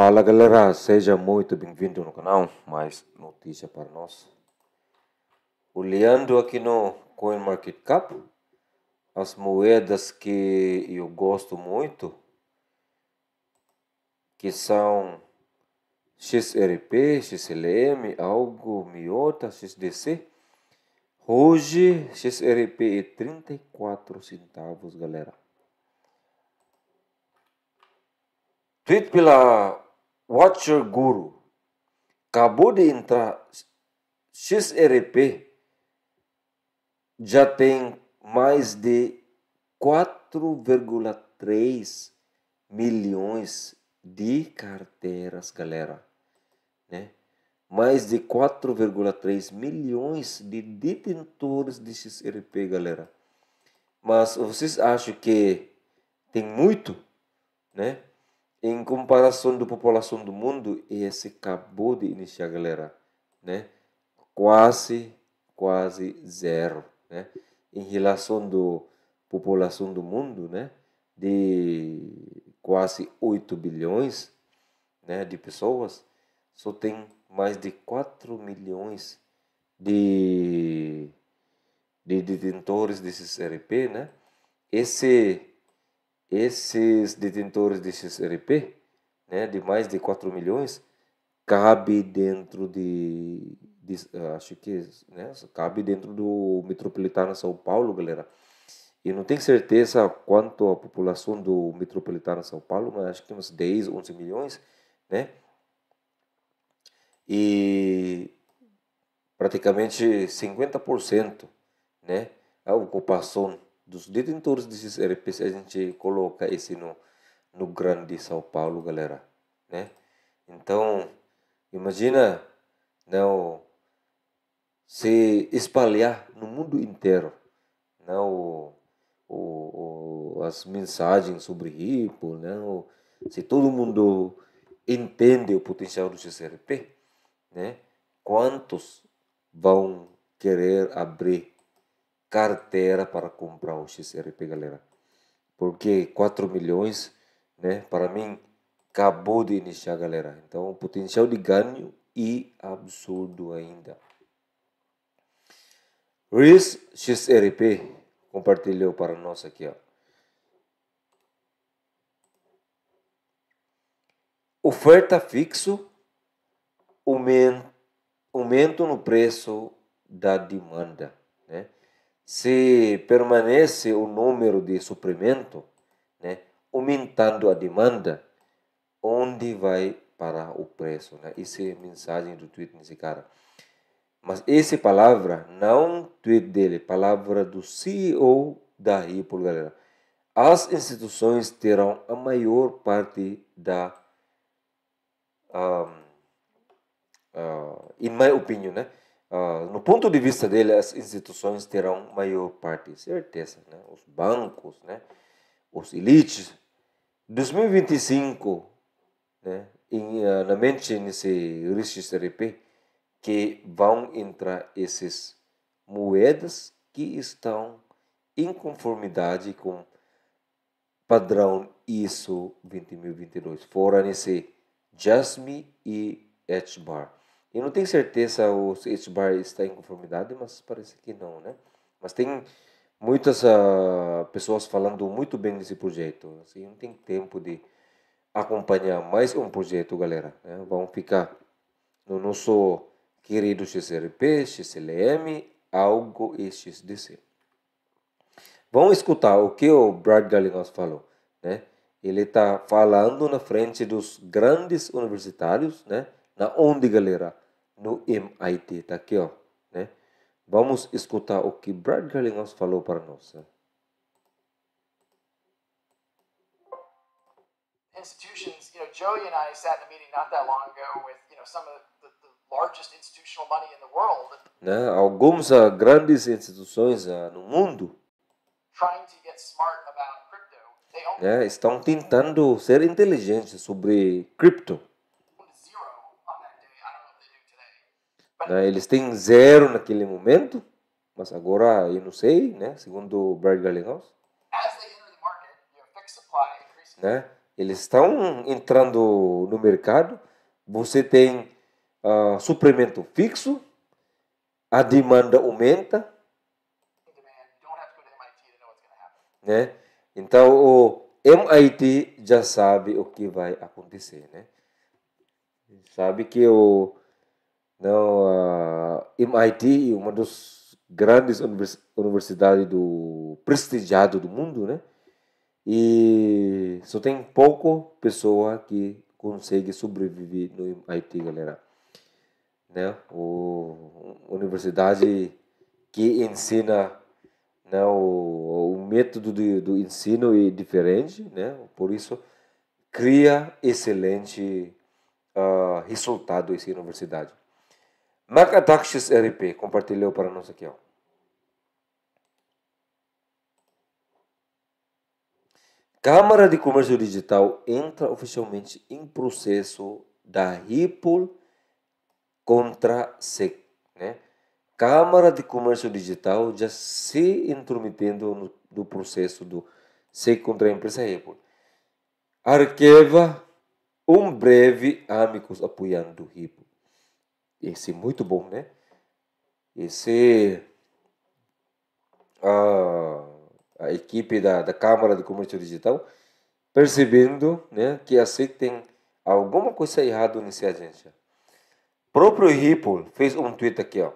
Fala galera, seja muito bem-vindo no canal, mais notícia para nós. Olhando aqui no CoinMarketCap, as moedas que eu gosto muito, que são XRP, XLM, Algo, Miota, XDC. Hoje XRP é 34 centavos, galera. tweet pela Watcher Guru acabou de entrar XRP, já tem mais de 4,3 milhões de carteiras, galera. Né? Mais de 4,3 milhões de detentores de XRP, galera. Mas vocês acham que tem muito, né? Em comparação da população do mundo, esse acabou de iniciar, galera, né? Quase, quase zero, né? Em relação do população do mundo, né? De quase 8 bilhões, né, de pessoas, só tem mais de 4 milhões de, de detentores desses RP, né? Esse esses detentores de XRP, né, de mais de 4 milhões, cabe dentro de, de ah, acho que né, cabe dentro do metropolitano São Paulo, galera. e não tenho certeza quanto a população do metropolitano São Paulo, mas acho que uns 10, 11 milhões, né? E praticamente 50%, né, a ocupação dos detentores desses RPs, a gente coloca esse no, no grande São Paulo, galera, né? Então, imagina, não né, se espalhar no mundo inteiro, não né, o, o, as mensagens sobre ripo, não né, se todo mundo entende o potencial do XRP, né? Quantos vão querer abrir carteira para comprar o XRP, galera. Porque 4 milhões, né, para mim, acabou de iniciar, galera. Então, o potencial de ganho e absurdo ainda. Riz XRP compartilhou para nós aqui, ó. Oferta fixo aumento no preço da demanda se permanece o número de suprimento, né, aumentando a demanda, onde vai parar o preço? Né? Essa é a mensagem do tweet nesse cara. Mas essa palavra, não tweet dele, palavra do CEO da Ripple, galera. As instituições terão a maior parte da. Um, ah, ah, uh, opinião, né? Ah, no ponto de vista dele, as instituições terão maior parte, certeza, né? os bancos, né? os elites. 2025, né? em, uh, na mente nesse risc RP, que vão entrar essas moedas que estão em conformidade com padrão ISO 20022, fora nesse JASME e HBAR. Eu não tenho certeza o H-Bar está em conformidade, mas parece que não, né? Mas tem muitas uh, pessoas falando muito bem desse projeto. Assim, não tem tempo de acompanhar mais um projeto, galera. Né? Vamos ficar no nosso querido XRP, XLM, algo e XDC. Vamos escutar o que o Brad Galinos falou, né? Ele está falando na frente dos grandes universitários, né? Na onde, galera? no MIT. Está aqui, ó. Né? Vamos escutar o que Brad Gallinghouse falou para nós. Né? Institutions, you know, Joey and I sat in a meeting not that long ago with, you know, some of the, the largest institutional money in the world. Né? Algumas uh, grandes instituições uh, no mundo trying to get smart about crypto. They né? estão tentando ser inteligentes sobre cripto. Né? Eles têm zero naquele momento, mas agora eu não sei, né? Segundo o Brad Garlinghouse. Né? Eles estão entrando no mercado. Você tem uh, suplemento fixo, a demanda aumenta. Né? Então o MIT já sabe o que vai acontecer, né? Sabe que o não, uh, MIT, uma das grandes universidades do prestigiado do mundo, né? E só tem pouco pessoa que consegue sobreviver no MIT, galera. Né? O universidade que ensina né, o, o método de, do ensino é diferente, né? Por isso cria excelente uh, resultado essa universidade. Macadaxis RP compartilhou para nós aqui. Ó. Câmara de Comércio Digital entra oficialmente em processo da Ripple contra SEC. Né? Câmara de Comércio Digital já se intrometendo no processo do SEC contra a empresa Ripple. Arqueva um breve amigos apoiando Ripple esse é muito bom, né? Esse a, a equipe da, da Câmara de Comércio Digital percebendo, né, que assim tem alguma coisa errada nessa agência. O próprio Ripple fez um tweet aqui, ó.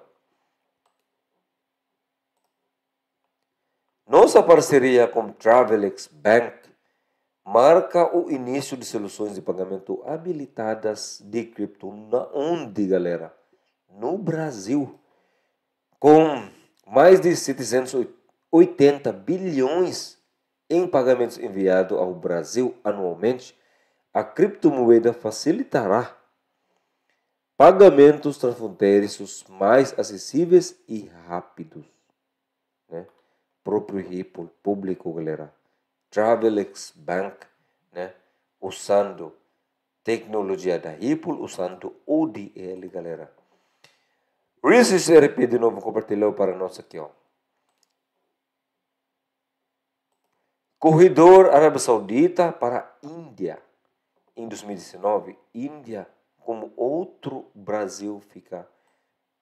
Nossa parceria com Travelex Bank marca o início de soluções de pagamento habilitadas de cripto. Na onde, galera? No Brasil. Com mais de 780 bilhões em pagamentos enviados ao Brasil anualmente, a criptomoeda facilitará pagamentos transfronteiriços mais acessíveis e rápidos. Né? Próprio Ripple público, galera. Travelix Bank, né, usando tecnologia da Ripple, usando ODL, galera. Research RP de novo compartilhou para nós aqui, ó. Corredor Arábia Saudita para Índia. Em 2019, Índia como outro Brasil fica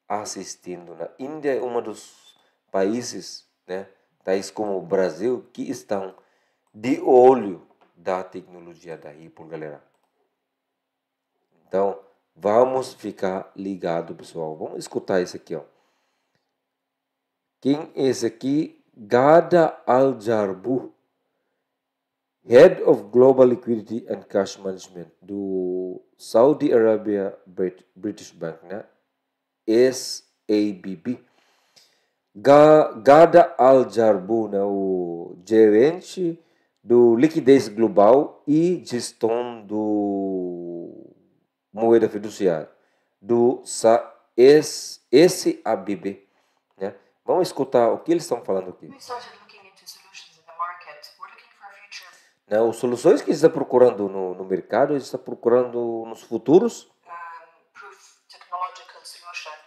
assistindo. Na né? Índia é um dos países, né, tais como o Brasil, que estão de olho da tecnologia da por galera. Então, vamos ficar ligado, pessoal. Vamos escutar isso aqui, ó. Quem é esse aqui? Gada Al-Jarbu, Head of Global Liquidity and Cash Management do Saudi Arabia British Bank, né? SABB. Gada Al-Jarbu, né? o gerente do liquidez global e gestão do moeda fiduciária do SABB. Né? Vamos escutar o que eles estão falando aqui. Né, as soluções que eles estão procurando no, no mercado, eles estão procurando nos futuros.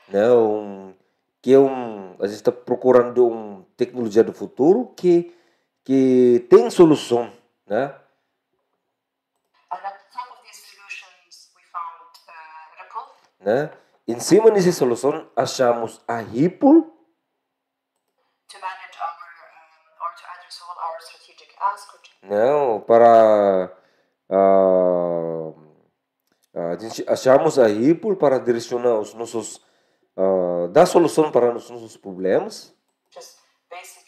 Um, né, um, que é um, a gente está procurando uma tecnologia do futuro que que tem solução, né? Uh, né? Em cima dessa solução, achamos a Ripple não, para uh, a gente achamos a Ripple para direcionar os nossos uh, dar solução para os nossos problemas. Just basic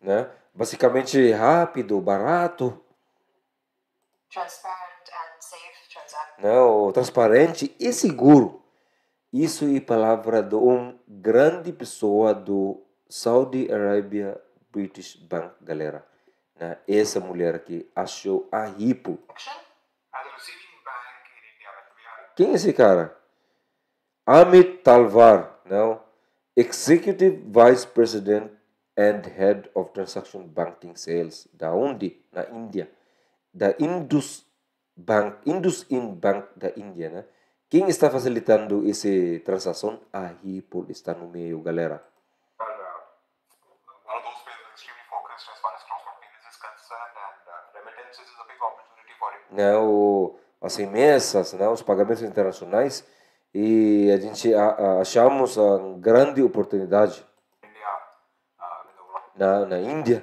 né? Basicamente rápido, barato, né? Ou transparente e seguro. Isso é palavra de uma grande pessoa do Saudi Arabia British Bank, galera. Né? Essa mulher aqui achou a Ripo. Quem é esse cara? Amit Talvar, não? Executive Vice President and Head of Transaction Banking Sales da onde? Na Índia. Da Indus Bank, Indus In Bank da Índia, né? Quem está facilitando esse transação? A Ripple está no meio, galera. Né? É né, o, as remessas, né, os pagamentos internacionais e a gente a, achamos uma grande oportunidade na, na Índia.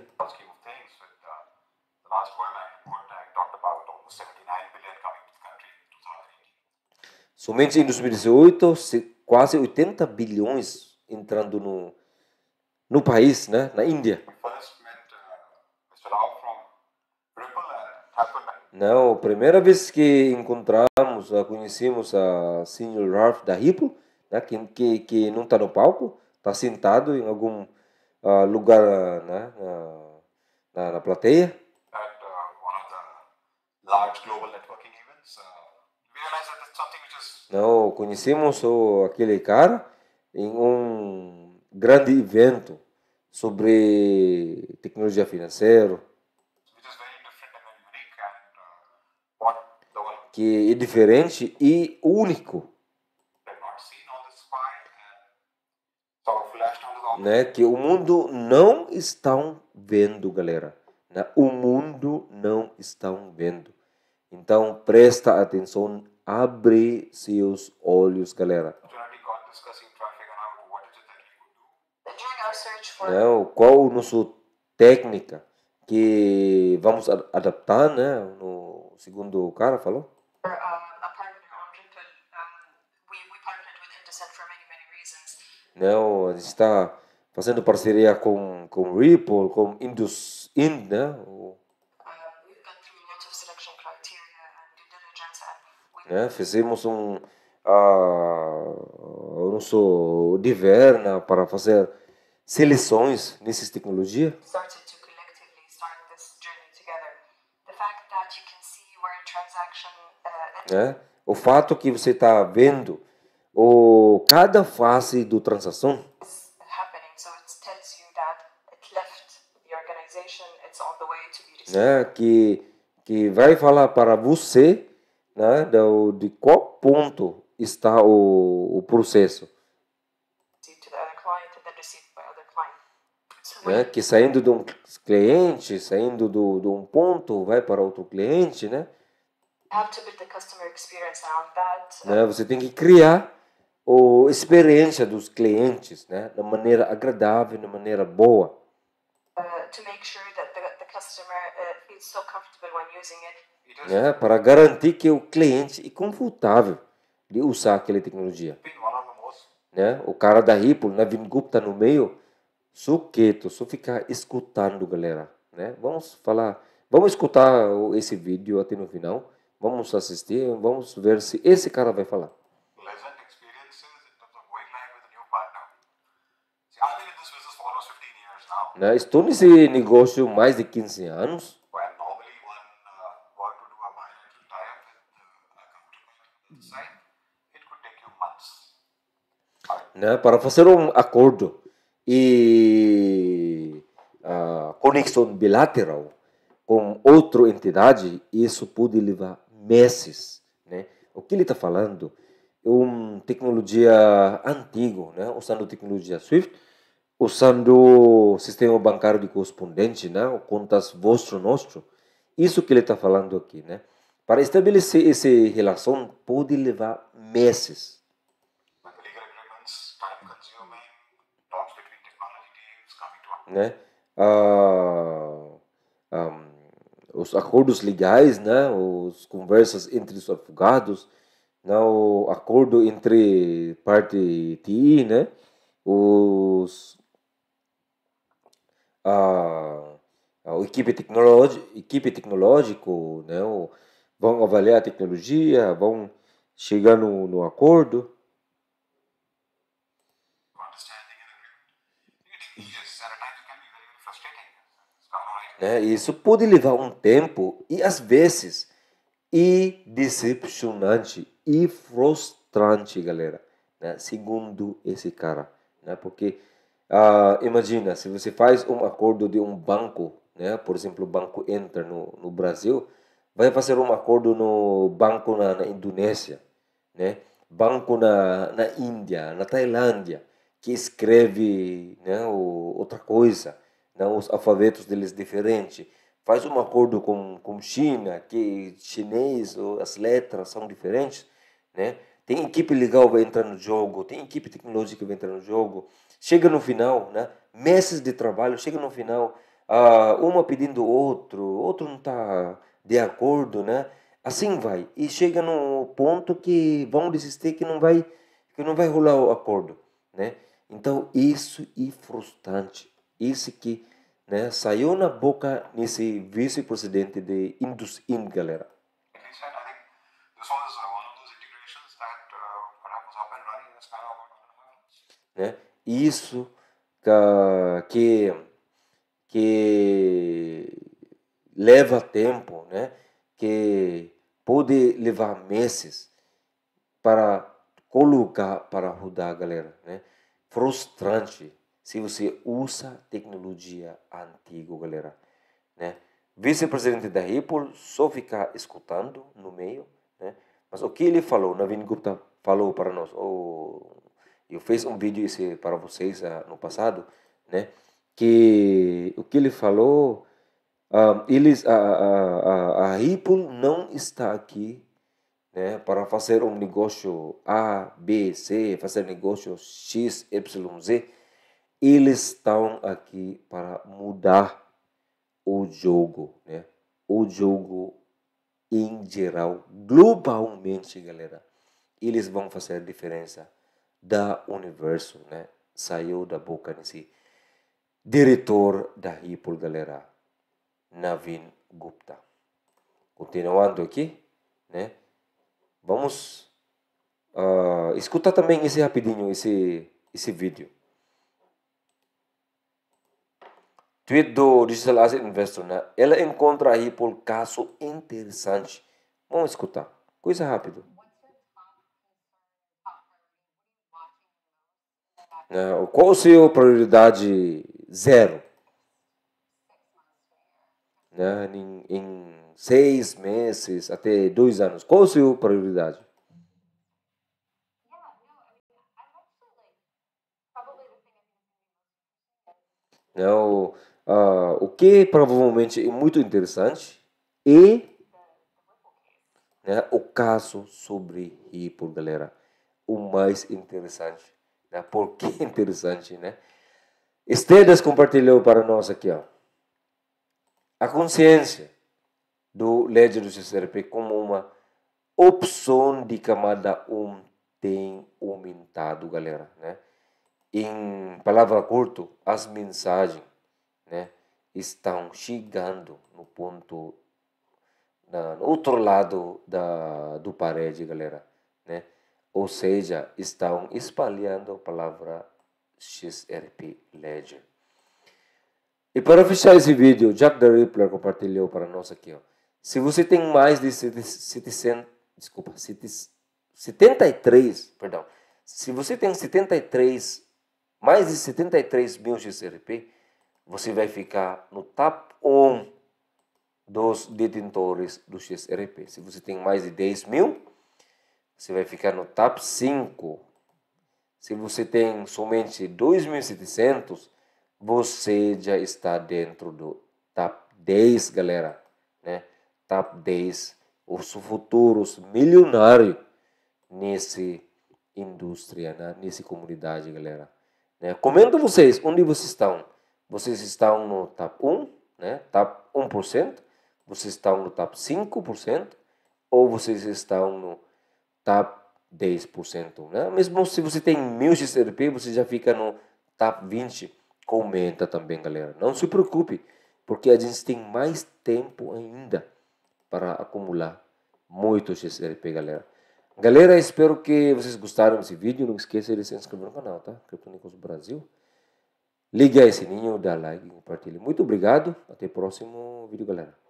Somente em 2018, quase 80 bilhões entrando no, no país, né? na Índia. Não, a primeira vez que encontramos, conhecemos a Sr. Ralph da Ripple, né, que, que, que não está no palco, está sentado em algum lugar né, na, na, plateia. Uh, uh, Não conhecemos o, aquele cara em um grande evento sobre tecnologia financeira. Uh, que é diferente e único né, que o mundo não estão vendo, galera. Né? O mundo não estão vendo. Então presta atenção, abre seus olhos, galera. Né? Qual a nossa técnica que vamos adaptar, né? No segundo cara falou. Uh, não, está fazendo parceria com, com Ripple, com Indus, Ind, né? O, né? Fizemos um uh, de Diverna para fazer seleções nessas tecnologias. Uh, né? O fato que você está vendo o, cada fase do transação né, que, que vai falar para você né, do, de qual ponto está o, o processo. Né, que saindo de um cliente, saindo do, de um ponto, vai para outro cliente, né? né você tem que criar a experiência dos clientes, né? de maneira agradável, de maneira boa. Uh, né, para garantir que o cliente é confortável de usar aquela tecnologia. Né? O cara da Ripple, na né? Gupta no meio, só quieto, só ficar escutando, galera. Né? Vamos falar, vamos escutar esse vídeo até no final, vamos assistir, vamos ver se esse cara vai falar. Né? Estou nesse negócio mais de 15 anos. Uh, uh, uh, né, para fazer um acordo e uh, conexão bilateral com outra entidade, isso pode levar meses. Né? O que ele está falando é uma tecnologia antiga, né? usando tecnologia Swift, usando o sistema bancário de correspondente, né? contas vostro, nosso. Isso que ele está falando aqui, né? Para estabelecer essa relação pode levar meses. Né? Ah, ah, os acordos legais, né? Os conversas entre os advogados, né? o acordo entre parte TI, né? Os a, a, a equipe, equipe tecnológico, né, o, vão avaliar a tecnologia, vão chegar no, no acordo. Né? Isso pode levar um tempo e às vezes e decepcionante e frustrante, galera. Né? Segundo esse cara, né? porque ah, imagina, se você faz um acordo de um banco, né? por exemplo, o Banco Enter no, no Brasil, vai fazer um acordo no banco na, na Indonésia, né? banco na, na Índia, na Tailândia, que escreve né, o, outra coisa, né, os alfabetos deles diferente. Faz um acordo com, com China, que chinês, as letras são diferentes. Né? Tem equipe legal que vai entrar no jogo, tem equipe tecnológica que vai entrar no jogo chega no final, né? meses de trabalho, chega no final, uh, uma pedindo outro, outro não está de acordo, né? Assim vai e chega no ponto que vão desistir, que não vai, que não vai rolar o acordo, né? Então isso é frustrante, isso que né, saiu na boca nesse vice-presidente de Indus Ind, galera. Né? isso que, que leva tempo, né? que pode levar meses para colocar para rodar, galera. Né? Frustrante se você usa tecnologia antiga, galera. Né? Vice-presidente da Apple só ficar escutando no meio, né? mas o que ele falou, Navin Gupta falou para nós, o eu fiz um vídeo esse para vocês ah, no passado, né? Que o que ele falou, ah, eles, a, a, a, Ripple não está aqui né, para fazer um negócio A, B, C, fazer negócio X, Y, Z. Eles estão aqui para mudar o jogo, né? O jogo em geral, globalmente, galera. Eles vão fazer diferença da Universo, né? Saiu da boca desse diretor da Ripple, galera, Navin Gupta. Continuando aqui, né? Vamos uh, escutar também esse rapidinho, esse, esse vídeo. Tweet do Digital Asset Investor, né? Ela encontra a Ripple caso interessante. Vamos escutar. Coisa rápida. qual né? Qual a prioridade zero? Né? Em, em, seis meses até dois anos, qual a prioridade? Não, né? uh, ah, o que provavelmente é muito interessante é né, o caso sobre Ripple, galera. O mais interessante né? Por que interessante, né? Estedas compartilhou para nós aqui, ó. A consciência do LED do CCRP como uma opção de camada 1 tem aumentado, galera, né? Em palavra curta, as mensagens, né? Estão chegando no ponto, na, no outro lado da, do parede, galera, né? ou seja, estão espalhando a palavra XRP Ledger. E para fechar esse vídeo, Jack the Ripper compartilhou para nós aqui. Ó. Se você tem mais de 700, desculpa, 73, perdão, se você tem 73, mais de 73 mil XRP, você vai ficar no top 1 dos detentores do XRP. Se você tem mais de 10 mil, você vai ficar no top 5. Se você tem somente 2.700, você já está dentro do top 10, galera. Né? Top 10, os futuros milionários nesse indústria, né? nessa comunidade, galera. Né? Comenta vocês onde vocês estão. Vocês estão no top 1, né? top 1%, vocês estão no top 5%, ou vocês estão no Tá top 10%. Né? Mesmo se você tem mil XRP, você já fica no top 20%. Comenta também, galera. Não se preocupe, porque a gente tem mais tempo ainda para acumular muito XRP, galera. Galera, espero que vocês gostaram desse vídeo. Não esqueça de se inscrever no canal, tá? Criptonicos Brasil. Ligue aí sininho, dá like e compartilhe. Muito obrigado. Até o próximo vídeo, galera.